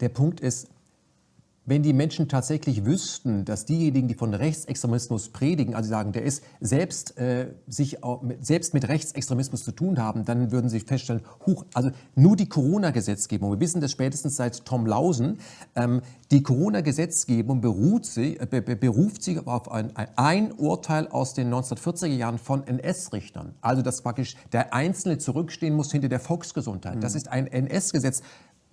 Der Punkt ist, wenn die Menschen tatsächlich wüssten, dass diejenigen, die von Rechtsextremismus predigen, also sagen, der ist selbst, äh, sich mit, selbst mit Rechtsextremismus zu tun haben, dann würden sie feststellen, huch, also nur die Corona-Gesetzgebung, wir wissen das spätestens seit Tom Lausen, ähm, die Corona-Gesetzgebung beruht sie, äh, beruft sich auf ein, ein Urteil aus den 1940er Jahren von NS-Richtern. Also dass praktisch der Einzelne zurückstehen muss hinter der Volksgesundheit. Mhm. Das ist ein NS-Gesetz,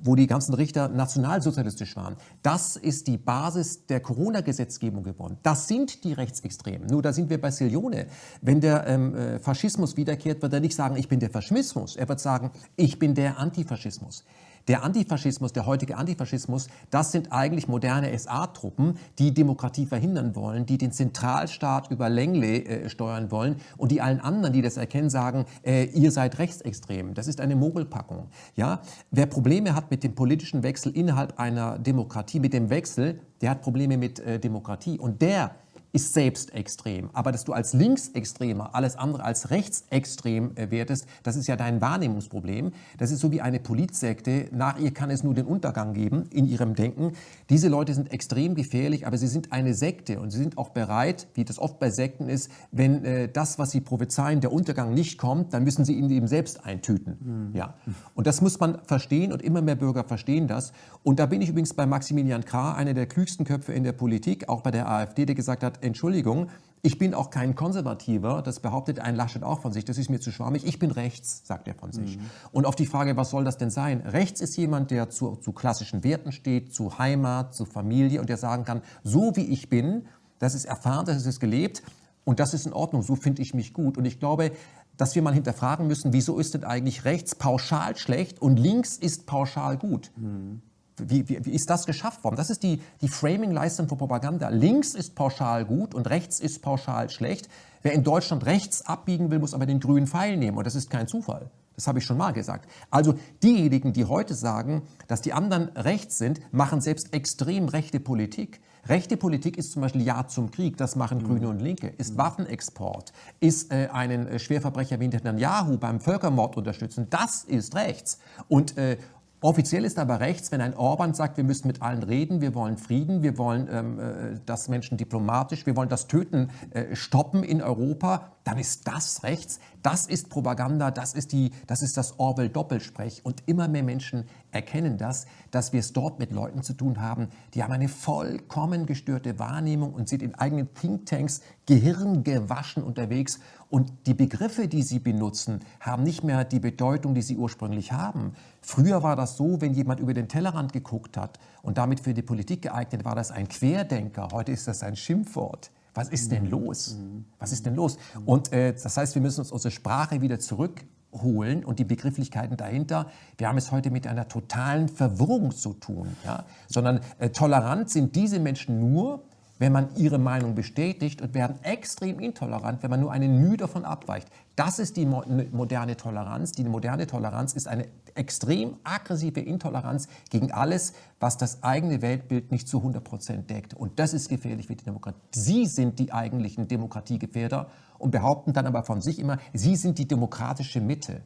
wo die ganzen Richter nationalsozialistisch waren. Das ist die Basis der Corona-Gesetzgebung geworden. Das sind die Rechtsextremen. Nur da sind wir bei Silione. Wenn der ähm, äh, Faschismus wiederkehrt, wird er nicht sagen, ich bin der Faschismus. Er wird sagen, ich bin der Antifaschismus. Der Antifaschismus, der heutige Antifaschismus, das sind eigentlich moderne SA-Truppen, die Demokratie verhindern wollen, die den Zentralstaat über Längle äh, steuern wollen und die allen anderen, die das erkennen, sagen, äh, ihr seid rechtsextrem. Das ist eine Mogelpackung. Ja? Wer Probleme hat mit dem politischen Wechsel innerhalb einer Demokratie, mit dem Wechsel, der hat Probleme mit äh, Demokratie. Und der ist selbst extrem. Aber dass du als Linksextremer alles andere als rechtsextrem äh, wertest, das ist ja dein Wahrnehmungsproblem. Das ist so wie eine Politsekte. Nach ihr kann es nur den Untergang geben in ihrem Denken. Diese Leute sind extrem gefährlich, aber sie sind eine Sekte und sie sind auch bereit, wie das oft bei Sekten ist, wenn äh, das, was sie prophezeien, der Untergang nicht kommt, dann müssen sie ihn eben selbst eintüten. Mhm. Ja. Und das muss man verstehen und immer mehr Bürger verstehen das. Und da bin ich übrigens bei Maximilian Krah, einer der klügsten Köpfe in der Politik, auch bei der AfD, der gesagt hat, Entschuldigung, ich bin auch kein Konservativer, das behauptet ein Laschet auch von sich, das ist mir zu schwammig, ich bin rechts, sagt er von sich. Mhm. Und auf die Frage, was soll das denn sein? Rechts ist jemand, der zu, zu, klassischen Werten steht, zu Heimat, zu Familie und der sagen kann, so wie ich bin, das ist erfahren, das ist gelebt und das ist in Ordnung, so finde ich mich gut. Und ich glaube, dass wir mal hinterfragen müssen, wieso ist denn eigentlich rechts pauschal schlecht und links ist pauschal gut? Mhm. Wie, wie, wie, ist das geschafft worden? Das ist die, die Framing-Leistung von Propaganda. Links ist pauschal gut und rechts ist pauschal schlecht. Wer in Deutschland rechts abbiegen will, muss aber den grünen Pfeil nehmen. Und das ist kein Zufall. Das habe ich schon mal gesagt. Also diejenigen, die heute sagen, dass die anderen rechts sind, machen selbst extrem rechte Politik. Rechte Politik ist zum Beispiel Ja zum Krieg, das machen mhm. Grüne und Linke, ist mhm. Waffenexport, ist äh, einen äh, Schwerverbrecher wie Netanyahu beim Völkermord unterstützen, das ist rechts. Und äh, Offiziell ist aber rechts, wenn ein Orban sagt, wir müssen mit allen reden, wir wollen Frieden, wir wollen, ähm, äh, dass Menschen diplomatisch, wir wollen das Töten äh, stoppen in Europa, dann ist das rechts, das ist Propaganda, das ist, die, das, ist das Orwell-Doppelsprech. Und immer mehr Menschen erkennen das, dass wir es dort mit Leuten zu tun haben, die haben eine vollkommen gestörte Wahrnehmung und sind in eigenen Thinktanks gehirngewaschen unterwegs. Und die Begriffe, die sie benutzen, haben nicht mehr die Bedeutung, die sie ursprünglich haben. Früher war das so, wenn jemand über den Tellerrand geguckt hat und damit für die Politik geeignet war, das ein Querdenker. Heute ist das ein Schimpfwort. Mhm. Mhm. was ist denn los? Was ist denn los? Und äh, das heißt, wir müssen uns unsere Sprache wieder zurückholen und die Begrifflichkeiten dahinter. Wir haben es heute mit einer totalen Verwirrung zu tun, ja? sondern äh, tolerant sind diese Menschen nur, wenn man ihre Meinung bestätigt und werden extrem intolerant, wenn man nur einen Mühe davon abweicht. Das ist die ne-, moderne Toleranz. Die moderne Toleranz ist eine extrem aggressive Intoleranz gegen alles, was das eigene Weltbild nicht zu 100 deckt. Und das ist gefährlich für die Demokratie. Sie sind die eigentlichen Demokratiegefährder und behaupten dann aber von sich immer, sie sind die demokratische Mitte.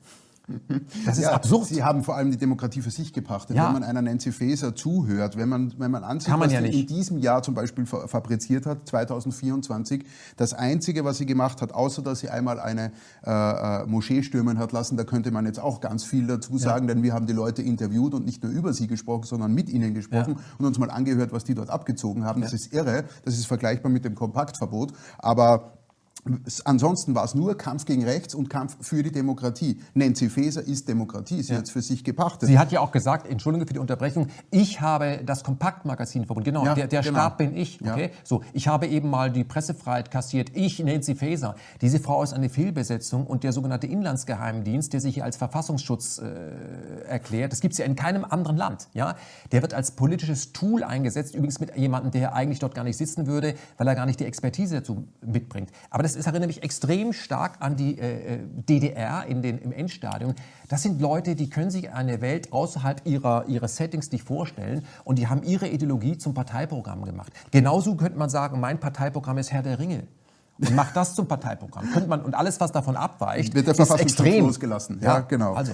Das ist ja, absurd. Sie haben vor allem die Demokratie für sich gepachtet. Ja. Wenn man einer Nancy Faeser zuhört, wenn man, wenn man ansieht, man was ja sie in diesem Jahr zum Beispiel fabriziert hat, 2024, das Einzige, was sie gemacht hat, außer dass sie einmal eine äh, äh, Moschee stürmen hat lassen, da könnte man jetzt auch ganz viel dazu sagen, ja. denn wir haben die Leute interviewt und nicht nur über sie gesprochen, sondern mit ihnen gesprochen und uns mal angehört, was die dort abgezogen haben. Das ist irre. Das ist vergleichbar mit dem Kompaktverbot. Aber Ansonsten war es nur Kampf gegen rechts und Kampf für die Demokratie. Nancy Faeser ist Demokratie, sie ja. hat es für sich gepachtet. Sie hat ja auch gesagt, Entschuldigung für die Unterbrechung, ich habe das Kompaktmagazin verbunden. Genau, ja, der, der genau. Stab bin ich. Okay? Ja. So, ich habe eben mal die Pressefreiheit kassiert. Ich, Nancy Faeser. Diese Frau ist eine Fehlbesetzung und der sogenannte Inlandsgeheimdienst, der sich hier als Verfassungsschutz äh, erklärt, das gibt es ja in keinem anderen Land. Ja? Der wird als politisches Tool eingesetzt, übrigens mit jemandem, der eigentlich dort gar nicht sitzen würde, weil er gar nicht die Expertise dazu mitbringt. Aber das ist, erinnert mich extrem stark an die äh, äh DDR in den, im Endstadium. Das sind Leute, die können sich eine Welt außerhalb ihrer, ihrer Settings nicht vorstellen und die haben ihre Ideologie zum Parteiprogramm gemacht. Genauso könnte man sagen, mein Parteiprogramm ist Herr der Ringe und macht das zum Parteiprogramm. Könnte man, und alles, was davon abweicht, wird der ist extrem. losgelassen. Ja, ja genau. Also.